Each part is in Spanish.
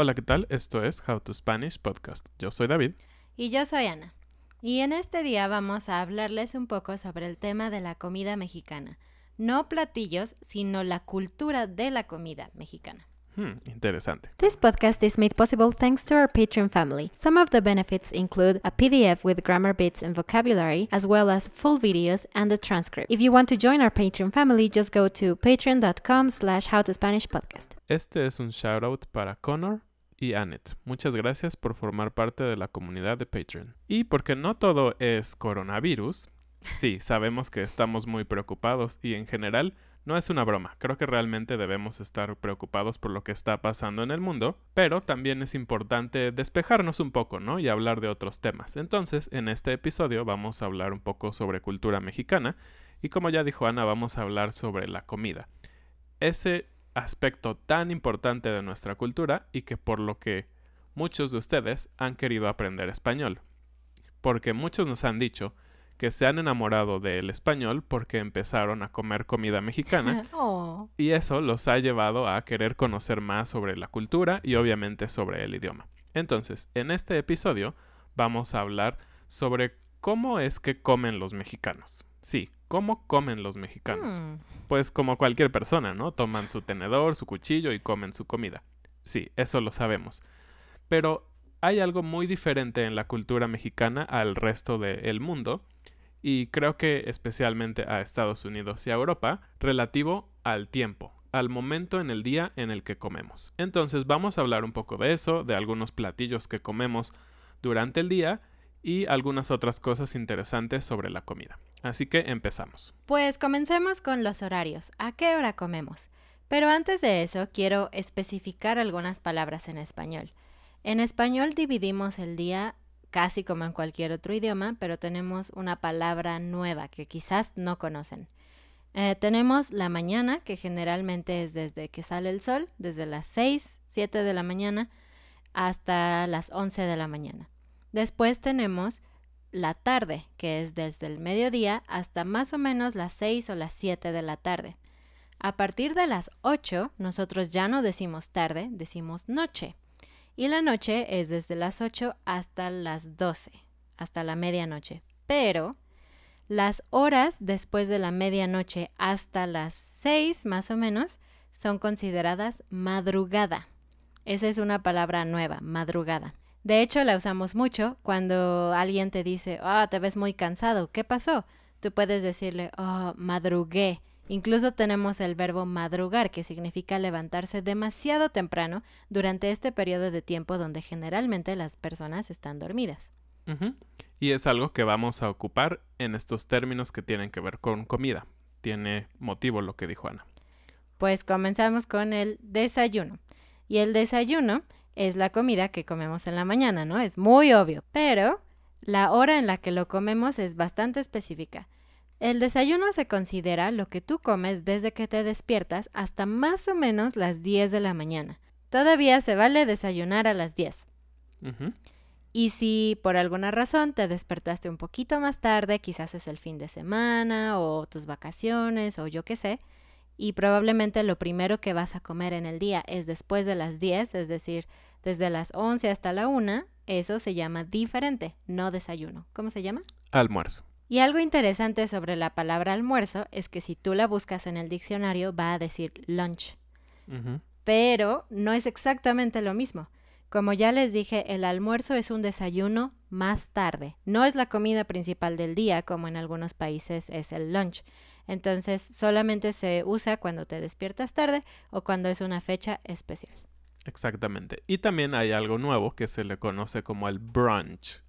Hola, ¿qué tal? Esto es How to Spanish Podcast. Yo soy David. Y yo soy Ana. Y en este día vamos a hablarles un poco sobre el tema de la comida mexicana. No platillos, sino la cultura de la comida mexicana. Hmm, interesante. This podcast is made possible thanks to our Patreon family. Some of the benefits include a PDF with grammar bits and vocabulary, as well as full videos and a transcript. If you want to join our Patreon family, just go to patreon.com slash howtospanishpodcast. Este es un out para Connor, y Annette, Muchas gracias por formar parte de la comunidad de Patreon. Y porque no todo es coronavirus, sí, sabemos que estamos muy preocupados y en general no es una broma, creo que realmente debemos estar preocupados por lo que está pasando en el mundo, pero también es importante despejarnos un poco, ¿no? Y hablar de otros temas. Entonces, en este episodio vamos a hablar un poco sobre cultura mexicana y como ya dijo Ana, vamos a hablar sobre la comida. Ese aspecto tan importante de nuestra cultura y que por lo que muchos de ustedes han querido aprender español. Porque muchos nos han dicho que se han enamorado del español porque empezaron a comer comida mexicana oh. y eso los ha llevado a querer conocer más sobre la cultura y obviamente sobre el idioma. Entonces, en este episodio vamos a hablar sobre cómo es que comen los mexicanos. Sí, ¿Cómo comen los mexicanos? Mm. Pues como cualquier persona, ¿no? Toman su tenedor, su cuchillo y comen su comida. Sí, eso lo sabemos. Pero hay algo muy diferente en la cultura mexicana al resto del mundo, y creo que especialmente a Estados Unidos y a Europa, relativo al tiempo, al momento en el día en el que comemos. Entonces vamos a hablar un poco de eso, de algunos platillos que comemos durante el día y algunas otras cosas interesantes sobre la comida. Así que empezamos. Pues comencemos con los horarios. ¿A qué hora comemos? Pero antes de eso, quiero especificar algunas palabras en español. En español dividimos el día casi como en cualquier otro idioma, pero tenemos una palabra nueva que quizás no conocen. Eh, tenemos la mañana, que generalmente es desde que sale el sol, desde las 6, 7 de la mañana hasta las 11 de la mañana. Después tenemos la tarde, que es desde el mediodía hasta más o menos las 6 o las 7 de la tarde. A partir de las 8 nosotros ya no decimos tarde, decimos noche. Y la noche es desde las 8 hasta las 12, hasta la medianoche. Pero las horas después de la medianoche hasta las 6 más o menos son consideradas madrugada. Esa es una palabra nueva, madrugada. De hecho, la usamos mucho cuando alguien te dice, ah, oh, te ves muy cansado, ¿qué pasó? Tú puedes decirle, oh, madrugué. Incluso tenemos el verbo madrugar, que significa levantarse demasiado temprano durante este periodo de tiempo donde generalmente las personas están dormidas. Y es algo que vamos a ocupar en estos términos que tienen que ver con comida. Tiene motivo lo que dijo Ana. Pues comenzamos con el desayuno. Y el desayuno es la comida que comemos en la mañana, ¿no? Es muy obvio, pero la hora en la que lo comemos es bastante específica. El desayuno se considera lo que tú comes desde que te despiertas hasta más o menos las 10 de la mañana. Todavía se vale desayunar a las 10. Y si por alguna razón te despertaste un poquito más tarde, quizás es el fin de semana o tus vacaciones o yo qué sé, y probablemente lo primero que vas a comer en el día es después de las 10, es decir, desde las 11 hasta la 1, eso se llama diferente, no desayuno. ¿Cómo se llama? Almuerzo. Y algo interesante sobre la palabra almuerzo es que si tú la buscas en el diccionario va a decir lunch. Pero no es exactamente lo mismo. Como ya les dije, el almuerzo es un desayuno más tarde. No es la comida principal del día, como en algunos países es el lunch. Entonces solamente se usa cuando te despiertas tarde o cuando es una fecha especial. Exactamente. Y también hay algo nuevo que se le conoce como el brunch,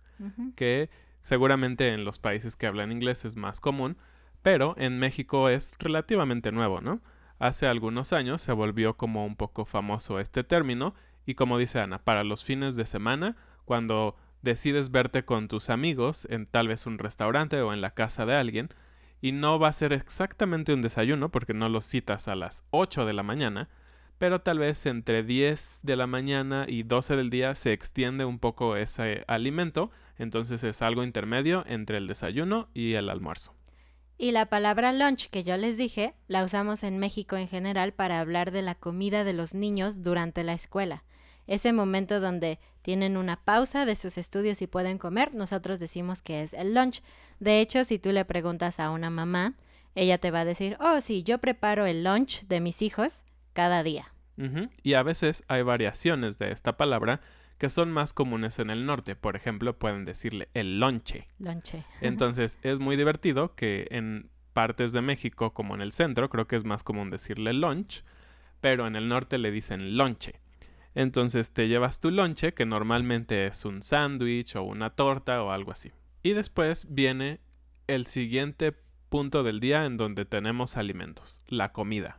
que seguramente en los países que hablan inglés es más común, pero en México es relativamente nuevo, ¿no? Hace algunos años se volvió como un poco famoso este término y como dice Ana, para los fines de semana, cuando decides verte con tus amigos en tal vez un restaurante o en la casa de alguien, y no va a ser exactamente un desayuno porque no los citas a las 8 de la mañana, pero tal vez entre 10 de la mañana y 12 del día se extiende un poco ese alimento, entonces es algo intermedio entre el desayuno y el almuerzo. Y la palabra lunch que yo les dije la usamos en México en general para hablar de la comida de los niños durante la escuela. Ese momento donde tienen una pausa de sus estudios y pueden comer, nosotros decimos que es el lunch. De hecho, si tú le preguntas a una mamá, ella te va a decir, oh, sí, yo preparo el lunch de mis hijos cada día. Y a veces hay variaciones de esta palabra que son más comunes en el norte. Por ejemplo, pueden decirle el lonche. Lonche. Entonces, es muy divertido que en partes de México, como en el centro, creo que es más común decirle lunch, pero en el norte le dicen lonche. Entonces te llevas tu lonche, que normalmente es un sándwich o una torta o algo así. Y después viene el siguiente punto del día en donde tenemos alimentos, la comida.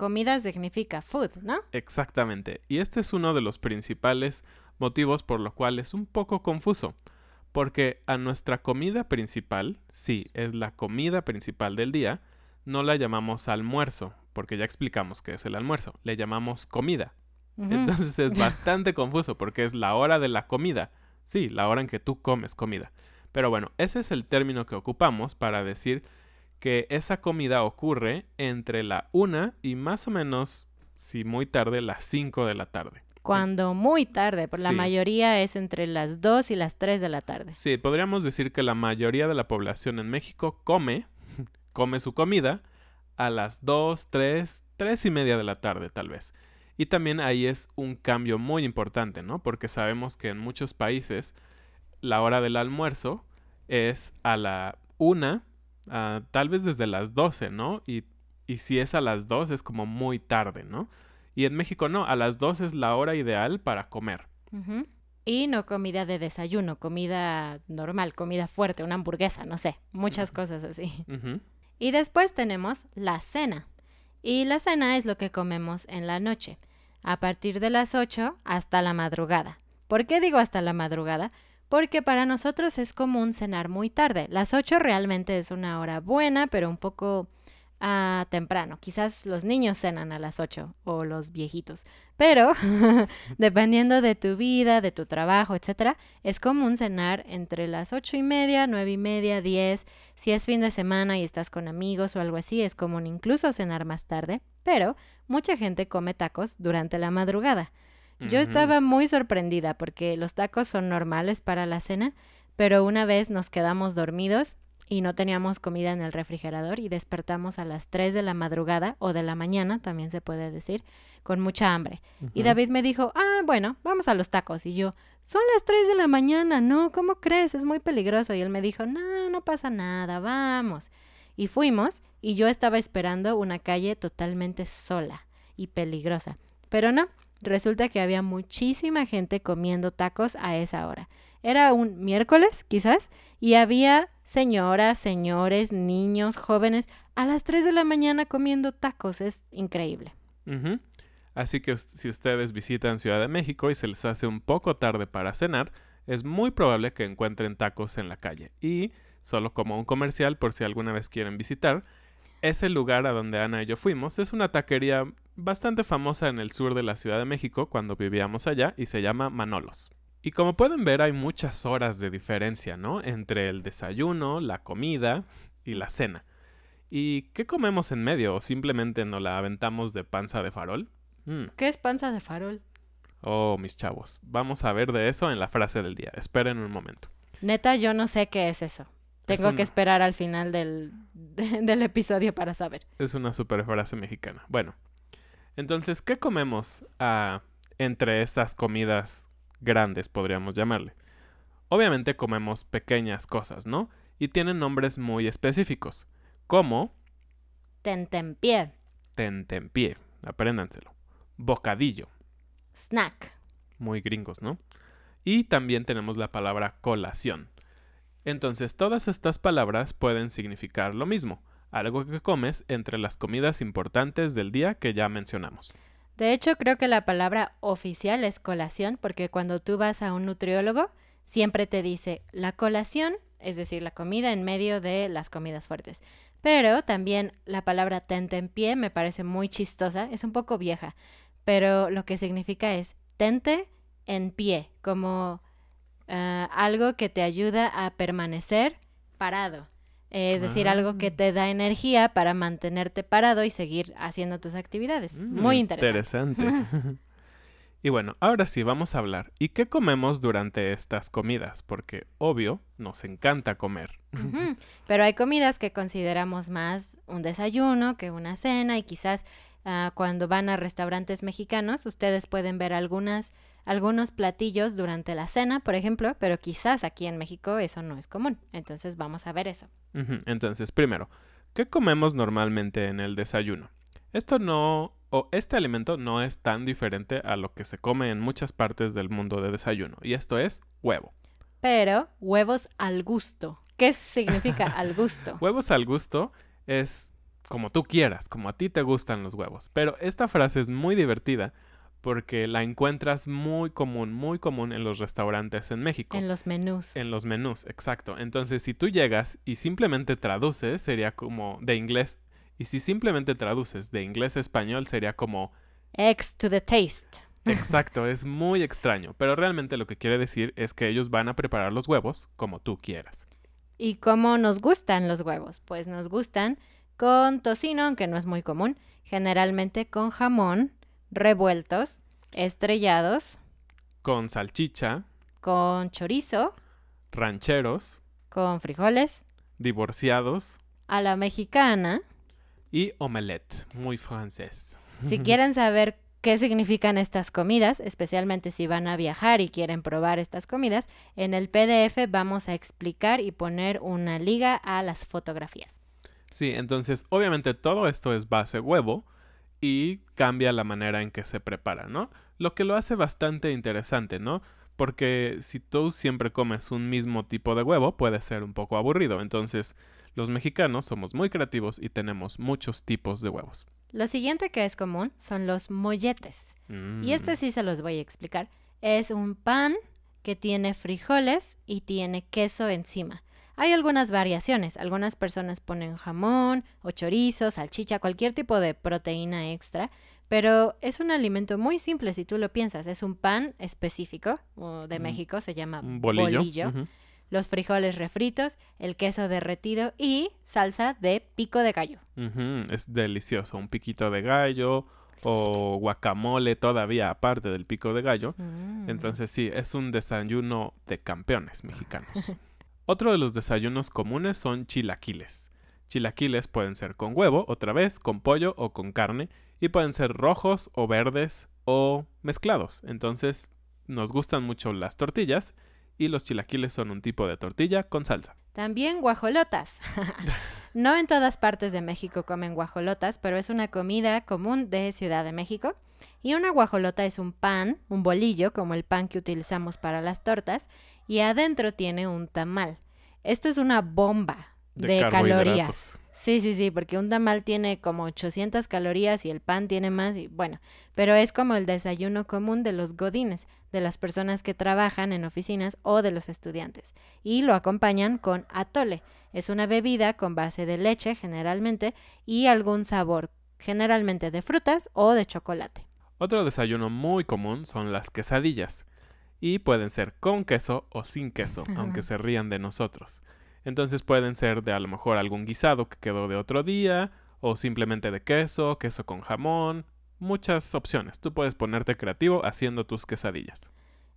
Comida significa food, ¿no? Exactamente, y este es uno de los principales motivos por lo cual es un poco confuso, porque a nuestra comida principal, sí, es la comida principal del día, no la llamamos almuerzo, porque ya explicamos qué es el almuerzo, le llamamos comida. Entonces es bastante confuso porque es la hora de la comida, sí, la hora en que tú comes comida. Pero bueno, ese es el término que ocupamos para decir que esa comida ocurre entre la una y más o menos, si muy tarde, las 5 de la tarde. Cuando muy tarde, por la mayoría es entre las 2 y las 3 de la tarde. Sí, podríamos decir que la mayoría de la población en México come, come su comida a las 2, 3, tres y media de la tarde tal vez. Y también ahí es un cambio muy importante, ¿no? Porque sabemos que en muchos países la hora del almuerzo es a la una. Ah, tal vez desde las 12, ¿no? Y, si es a las 2 es como muy tarde, ¿no? Y en México no, a las 2 es la hora ideal para comer. Y no comida de desayuno, comida normal, comida fuerte, una hamburguesa, no sé, muchas cosas así. Y después tenemos la cena. Y la cena es lo que comemos en la noche, a partir de las 8 hasta la madrugada. ¿Por qué digo hasta la madrugada? porque para nosotros es común cenar muy tarde. Las 8 realmente es una hora buena, pero un poco ah, temprano. Quizás los niños cenan a las 8 o los viejitos, pero dependiendo de tu vida, de tu trabajo, etc., es común cenar entre las 8 y media, 9 y media, 10. Si es fin de semana y estás con amigos o algo así, es común incluso cenar más tarde, pero mucha gente come tacos durante la madrugada. Yo estaba muy sorprendida porque los tacos son normales para la cena, pero una vez nos quedamos dormidos y no teníamos comida en el refrigerador y despertamos a las 3 de la madrugada o de la mañana, también se puede decir, con mucha hambre. Y David me dijo, ah, bueno, vamos a los tacos. Y yo, son las 3 de la mañana, no, ¿cómo crees? Es muy peligroso. Y él me dijo, no, no pasa nada, vamos. Y fuimos y yo estaba esperando una calle totalmente sola y peligrosa. Pero no, Resulta que había muchísima gente comiendo tacos a esa hora. Era un miércoles, quizás, y había señoras, señores, niños, jóvenes, a las 3 de la mañana comiendo tacos. Es increíble. Así que si ustedes visitan Ciudad de México y se les hace un poco tarde para cenar, es muy probable que encuentren tacos en la calle. Y, solo como un comercial por si alguna vez quieren visitar, ese lugar a donde Ana y yo fuimos es una taquería bastante famosa en el sur de la Ciudad de México cuando vivíamos allá y se llama Manolos. Y como pueden ver hay muchas horas de diferencia, ¿no? Entre el desayuno, la comida y la cena. ¿Y qué comemos en medio o simplemente nos la aventamos de panza de farol? Mm. ¿Qué es panza de farol? Oh, mis chavos, vamos a ver de eso en la frase del día. Esperen un momento. Neta, yo no sé qué es eso. Tengo que esperar al final del, del episodio para saber. Es una super frase mexicana. Bueno, entonces, ¿qué comemos ah, entre estas comidas grandes, podríamos llamarle? Obviamente comemos pequeñas cosas, ¿no? Y tienen nombres muy específicos, como... Tentempié. Tentempié, apréndanselo. Bocadillo. Snack. Muy gringos, ¿no? Y también tenemos la palabra colación. Entonces, todas estas palabras pueden significar lo mismo algo que comes entre las comidas importantes del día que ya mencionamos. De hecho, creo que la palabra oficial es colación, porque cuando tú vas a un nutriólogo, siempre te dice la colación, es decir, la comida en medio de las comidas fuertes. Pero también la palabra tente en pie me parece muy chistosa, es un poco vieja, pero lo que significa es tente en pie, como eh, algo que te ayuda a permanecer parado. Es decir, ah. algo que te da energía para mantenerte parado y seguir haciendo tus actividades. Mm, Muy interesante. Interesante. y bueno, ahora sí, vamos a hablar. ¿Y qué comemos durante estas comidas? Porque, obvio, nos encanta comer. Pero hay comidas que consideramos más un desayuno que una cena y quizás ah, cuando van a restaurantes mexicanos, ustedes pueden ver algunas algunos platillos durante la cena, por ejemplo, pero quizás aquí en México eso no es común. Entonces vamos a ver eso. Entonces, primero, ¿qué comemos normalmente en el desayuno? Esto no, o este alimento no es tan diferente a lo que se come en muchas partes del mundo de desayuno, y esto es huevo. Pero huevos al gusto. ¿Qué significa al gusto? huevos al gusto es como tú quieras, como a ti te gustan los huevos. Pero esta frase es muy divertida porque la encuentras muy común, muy común en los restaurantes en México. En los menús. En los menús, exacto. Entonces, si tú llegas y simplemente traduces, sería como de inglés, y si simplemente traduces de inglés a español, sería como... Ex to the taste. Exacto, es muy extraño, pero realmente lo que quiere decir es que ellos van a preparar los huevos como tú quieras. ¿Y cómo nos gustan los huevos? Pues nos gustan con tocino, aunque no es muy común, generalmente con jamón, revueltos, estrellados, con salchicha, con chorizo, rancheros, con frijoles, divorciados, a la mexicana y omelette, muy francés. Si quieren saber qué significan estas comidas, especialmente si van a viajar y quieren probar estas comidas, en el PDF vamos a explicar y poner una liga a las fotografías. Sí, entonces obviamente todo esto es base huevo, y cambia la manera en que se prepara, ¿no? Lo que lo hace bastante interesante, ¿no? Porque si tú siempre comes un mismo tipo de huevo, puede ser un poco aburrido. Entonces, los mexicanos somos muy creativos y tenemos muchos tipos de huevos. Lo siguiente que es común son los molletes. Y mm. este sí se los voy a explicar. Es un pan que tiene frijoles y tiene queso encima. Hay algunas variaciones. Algunas personas ponen jamón o chorizo, salchicha, cualquier tipo de proteína extra, pero es un alimento muy simple si tú lo piensas. Es un pan específico de mm. México, se llama bolillo. Los frijoles refritos, el queso derretido y salsa de pico de gallo. Es delicioso. Un piquito de gallo, o guacamole todavía aparte del pico de gallo. Mm. Entonces sí, es un desayuno de campeones mexicanos. Otro de los desayunos comunes son chilaquiles. Chilaquiles pueden ser con huevo, otra vez, con pollo o con carne, y pueden ser rojos o verdes o mezclados. Entonces, nos gustan mucho las tortillas y los chilaquiles son un tipo de tortilla con salsa. También guajolotas. no en todas partes de México comen guajolotas, pero es una comida común de Ciudad de México. Y una guajolota es un pan, un bolillo, como el pan que utilizamos para las tortas, y adentro tiene un tamal. Esto es una bomba de, calorías. Sí, sí, sí, porque un tamal tiene como 800 calorías y el pan tiene más y bueno, pero es como el desayuno común de los godines, de las personas que trabajan en oficinas o de los estudiantes. Y lo acompañan con atole. Es una bebida con base de leche generalmente y algún sabor, generalmente de frutas o de chocolate. Otro desayuno muy común son las quesadillas y pueden ser con queso o sin queso, aunque se rían de nosotros. Entonces pueden ser de a lo mejor algún guisado que quedó de otro día o simplemente de queso, queso con jamón, muchas opciones. Tú puedes ponerte creativo haciendo tus quesadillas.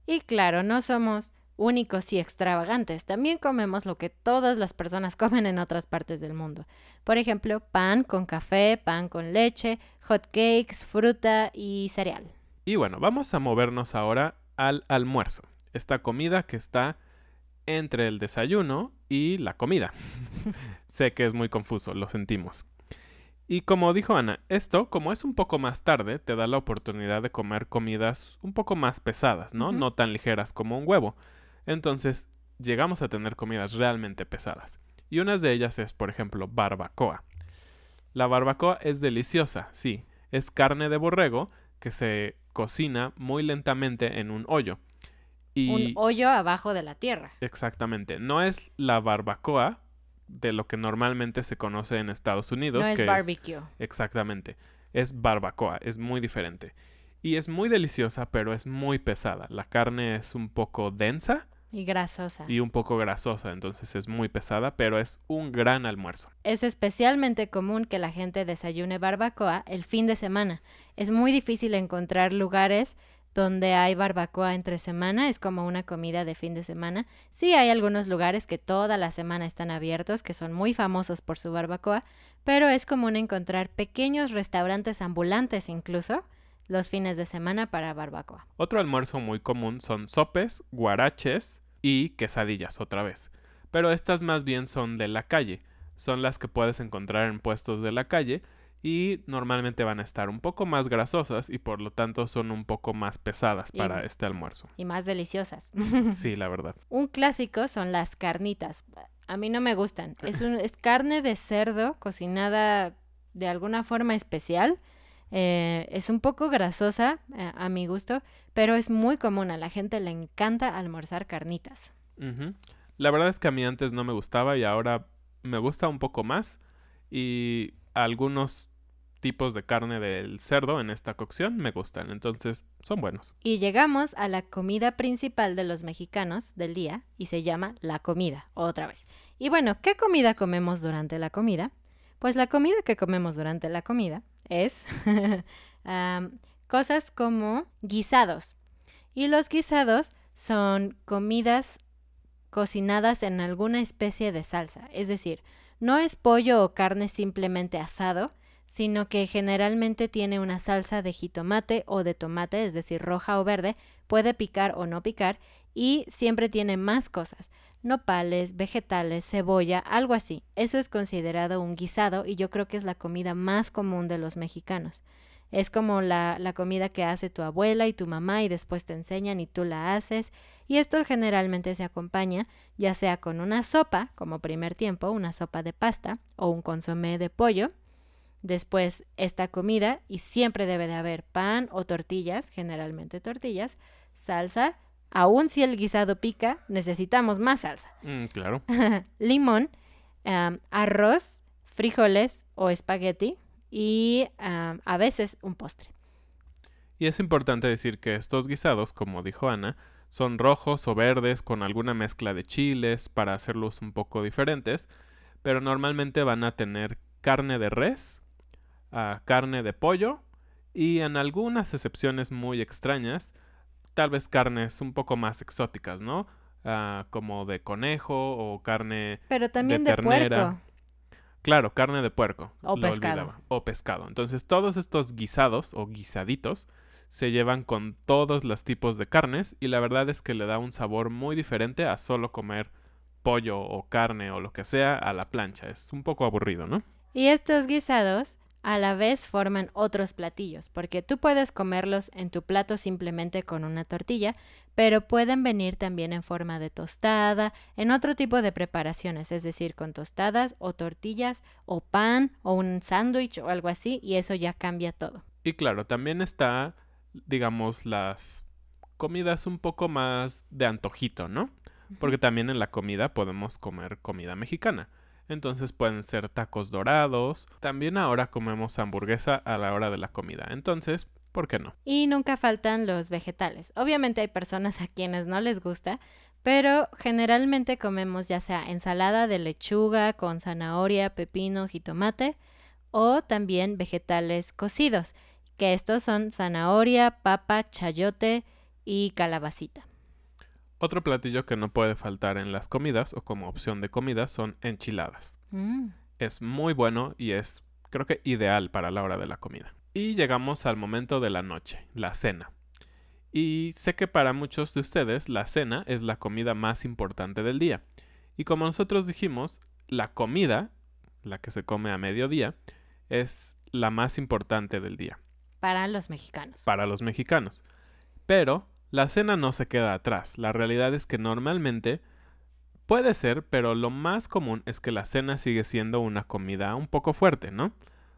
Y claro, no somos únicos y extravagantes. También comemos lo que todas las personas comen en otras partes del mundo. Por ejemplo, pan con café, pan con leche, ...hot cakes, fruta y cereal. Y bueno, vamos a movernos ahora al almuerzo. Esta comida que está entre el desayuno y la comida. sé que es muy confuso, lo sentimos. Y como dijo Ana, esto, como es un poco más tarde, te da la oportunidad de comer comidas un poco más pesadas, ¿no? No tan ligeras como un huevo. Entonces, llegamos a tener comidas realmente pesadas. Y una de ellas es, por ejemplo, barbacoa. La barbacoa es deliciosa, sí. Es carne de borrego que se cocina muy lentamente en un hoyo. Y... Un hoyo abajo de la tierra. Exactamente. No es la barbacoa de lo que normalmente se conoce en Estados Unidos. No es barbecue. Exactamente. Es barbacoa. Es muy diferente. Y es muy deliciosa, pero es muy pesada. La carne es un poco densa y grasosa. Y un poco grasosa, entonces es muy pesada, pero es un gran almuerzo. Es especialmente común que la gente desayune barbacoa el fin de semana. Es muy difícil encontrar lugares donde hay barbacoa entre semana, es como una comida de fin de semana. Sí hay algunos lugares que toda la semana están abiertos, que son muy famosos por su barbacoa, pero es común encontrar pequeños restaurantes ambulantes incluso los fines de semana para barbacoa. Otro almuerzo muy común son sopes, guaraches, y quesadillas otra vez. Pero estas más bien son de la calle, son las que puedes encontrar en puestos de la calle y normalmente van a estar un poco más grasosas y por lo tanto son un poco más pesadas para este almuerzo. Y más deliciosas. Sí, la verdad. Un clásico son las carnitas. A mí no me gustan. Es, un, es carne de cerdo cocinada de alguna forma especial eh, es un poco grasosa eh, a mi gusto, pero es muy común. A la gente le encanta almorzar carnitas. La verdad es que a mí antes no me gustaba y ahora me gusta un poco más. Y algunos tipos de carne del cerdo en esta cocción me gustan, entonces son buenos. Y llegamos a la comida principal de los mexicanos del día y se llama la comida, otra vez. Y bueno, ¿qué comida comemos durante la comida? Pues la comida que comemos durante la comida es cosas como guisados. Y los guisados son comidas cocinadas en alguna especie de salsa. Es decir, no es pollo o carne simplemente asado, sino que generalmente tiene una salsa de jitomate o de tomate, es decir, roja o verde, puede picar o no picar, y siempre tiene más cosas nopales, vegetales, cebolla, algo así. Eso es considerado un guisado y yo creo que es la comida más común de los mexicanos. Es como la, comida que hace tu abuela y tu mamá y después te enseñan y tú la haces. Y esto generalmente se acompaña ya sea con una sopa, como primer tiempo, una sopa de pasta o un consomé de pollo. Después esta comida y siempre debe de haber pan o tortillas, generalmente tortillas, salsa, Aún si el guisado pica, necesitamos más salsa. Mm, claro. Limón, arroz, frijoles o espagueti y a veces un postre. Y es importante decir que estos guisados, como dijo Ana, son rojos o verdes con alguna mezcla de chiles para hacerlos un poco diferentes, pero normalmente van a tener carne de res, ah, carne de pollo y en algunas excepciones muy extrañas, tal vez carnes un poco más exóticas, ¿no? Ah, como de conejo o carne Pero también de, Puerco. Claro, carne de puerco. O pescado. O pescado. Entonces, todos estos guisados o guisaditos se llevan con todos los tipos de carnes y la verdad es que le da un sabor muy diferente a solo comer pollo o carne o lo que sea a la plancha. Es un poco aburrido, ¿no? Y estos guisados a la vez forman otros platillos, porque tú puedes comerlos en tu plato simplemente con una tortilla, pero pueden venir también en forma de tostada, en otro tipo de preparaciones, es decir, con tostadas o tortillas o pan o un sándwich o algo así, y eso ya cambia todo. Y claro, también está, digamos, las comidas un poco más de antojito, ¿no? Porque también en la comida podemos comer comida mexicana entonces pueden ser tacos dorados. También ahora comemos hamburguesa a la hora de la comida, entonces, ¿por qué no? Y nunca faltan los vegetales. Obviamente hay personas a quienes no les gusta, pero generalmente comemos ya sea ensalada de lechuga con zanahoria, pepino, jitomate o también vegetales cocidos, que estos son zanahoria, papa, chayote y calabacita. Otro platillo que no puede faltar en las comidas o como opción de comida son enchiladas. Mm. Es muy bueno y es creo que ideal para la hora de la comida. Y llegamos al momento de la noche, la cena. Y sé que para muchos de ustedes la cena es la comida más importante del día. Y como nosotros dijimos, la comida, la que se come a mediodía, es la más importante del día. Para los mexicanos. Para los mexicanos. Pero la cena no se queda atrás. La realidad es que normalmente puede ser, pero lo más común es que la cena sigue siendo una comida un poco fuerte, ¿no?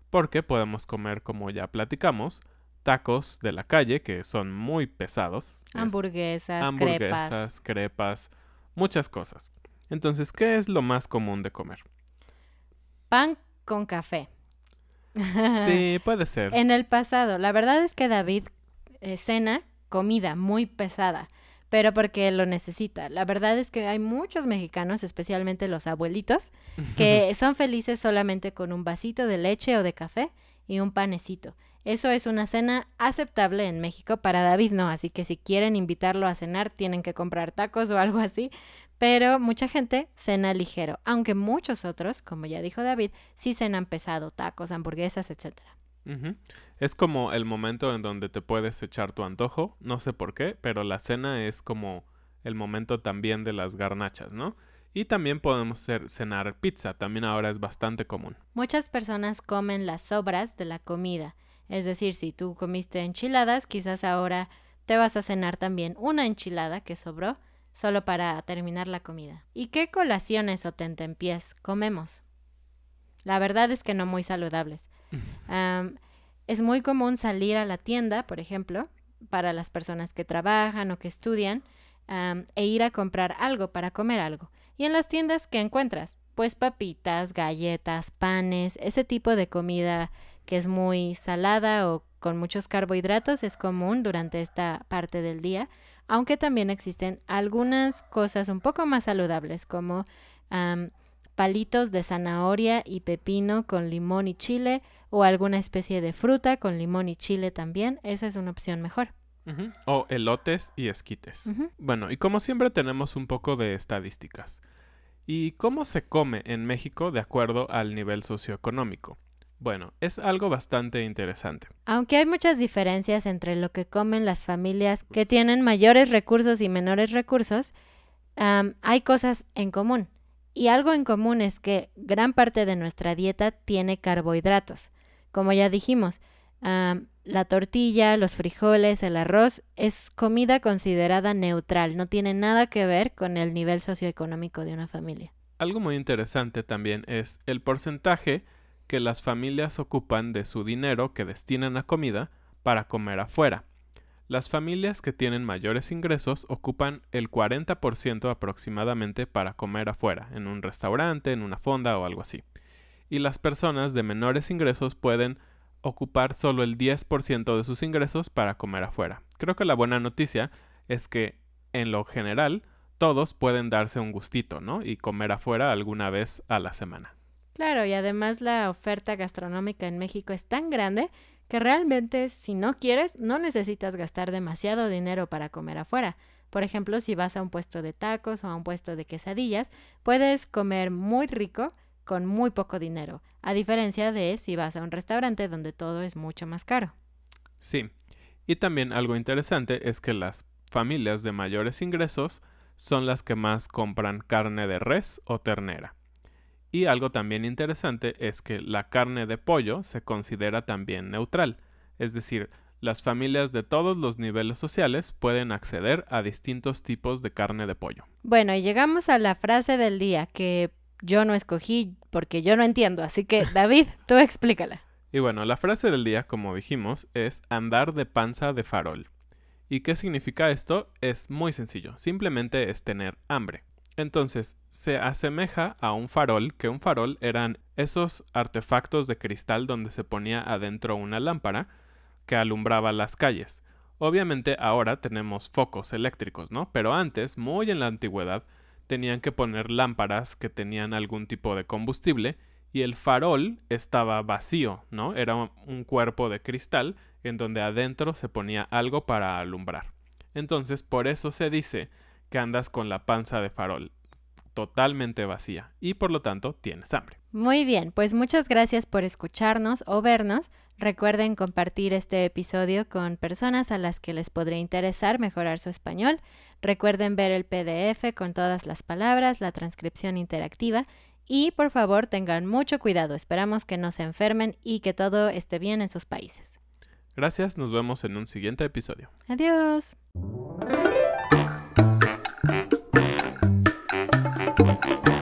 Porque podemos comer, como ya platicamos, tacos de la calle que son muy pesados. Hamburguesas, hamburguesas, crepas. muchas cosas. Entonces, ¿qué es lo más común de comer? Pan con café. Sí, puede ser. en el pasado, la verdad es que David eh, cena comida muy pesada, pero porque lo necesita. La verdad es que hay muchos mexicanos, especialmente los abuelitos, que son felices solamente con un vasito de leche o de café y un panecito. Eso es una cena aceptable en México para David, no, así que si quieren invitarlo a cenar tienen que comprar tacos o algo así, pero mucha gente cena ligero, aunque muchos otros, como ya dijo David, sí cenan pesado, tacos, hamburguesas, etcétera. Es como el momento en donde te puedes echar tu antojo, no sé por qué, pero la cena es como el momento también de las garnachas, ¿no? Y también podemos ser cenar pizza, también ahora es bastante común. Muchas personas comen las sobras de la comida, es decir, si tú comiste enchiladas, quizás ahora te vas a cenar también una enchilada que sobró, solo para terminar la comida. ¿Y qué colaciones o tentempiés comemos? La verdad es que no muy saludables es muy común salir a la tienda, por ejemplo, para las personas que trabajan o que estudian, e ir a comprar algo para comer algo. Y en las tiendas, ¿qué encuentras? Pues papitas, galletas, panes, ese tipo de comida que es muy salada o con muchos carbohidratos es común durante esta parte del día, aunque también existen algunas cosas un poco más saludables como palitos de zanahoria y pepino con limón y chile, o alguna especie de fruta con limón y chile también, esa es una opción mejor. O elotes y esquites. Bueno, y como siempre tenemos un poco de estadísticas. ¿Y cómo se come en México de acuerdo al nivel socioeconómico? Bueno, es algo bastante interesante. Aunque hay muchas diferencias entre lo que comen las familias que tienen mayores recursos y menores recursos, hay cosas en común. Y algo en común es que gran parte de nuestra dieta tiene carbohidratos. Como ya dijimos, la tortilla, los frijoles, el arroz es comida considerada neutral, no tiene nada que ver con el nivel socioeconómico de una familia. Algo muy interesante también es el porcentaje que las familias ocupan de su dinero que destinan a comida para comer afuera. Las familias que tienen mayores ingresos ocupan el 40% aproximadamente para comer afuera, en un restaurante, en una fonda o algo así y las personas de menores ingresos pueden ocupar solo el 10% de sus ingresos para comer afuera. Creo que la buena noticia es que, en lo general, todos pueden darse un gustito, ¿no? Y comer afuera alguna vez a la semana. Claro, y además la oferta gastronómica en México es tan grande que realmente si no quieres no necesitas gastar demasiado dinero para comer afuera. Por ejemplo, si vas a un puesto de tacos o a un puesto de quesadillas, puedes comer muy rico con muy poco dinero, a diferencia de si vas a un restaurante donde todo es mucho más caro. Sí, y también algo interesante es que las familias de mayores ingresos son las que más compran carne de res o ternera. Y algo también interesante es que la carne de pollo se considera también neutral, es decir, las familias de todos los niveles sociales pueden acceder a distintos tipos de carne de pollo. Bueno, y llegamos a la frase del día, que yo no escogí porque yo no entiendo. Así que, David, tú explícala. Y bueno, la frase del día, como dijimos, es andar de panza de farol. ¿Y qué significa esto? Es muy sencillo, simplemente es tener hambre. Entonces, se asemeja a un farol, que un farol eran esos artefactos de cristal donde se ponía adentro una lámpara que alumbraba las calles. Obviamente ahora tenemos focos eléctricos, ¿no? Pero antes, muy en la antigüedad, tenían que poner lámparas que tenían algún tipo de combustible y el farol estaba vacío, ¿no? Era un cuerpo de cristal en donde adentro se ponía algo para alumbrar. Entonces, por eso se dice que andas con la panza de farol totalmente vacía y por lo tanto tienes hambre. Muy bien, pues muchas gracias por escucharnos o vernos. Recuerden compartir este episodio con personas a las que les podría interesar mejorar su español. Recuerden ver el PDF con todas las palabras, la transcripción interactiva y por favor tengan mucho cuidado. Esperamos que no se enfermen y que todo esté bien en sus países. Gracias, nos vemos en un siguiente episodio. Adiós. Thank you.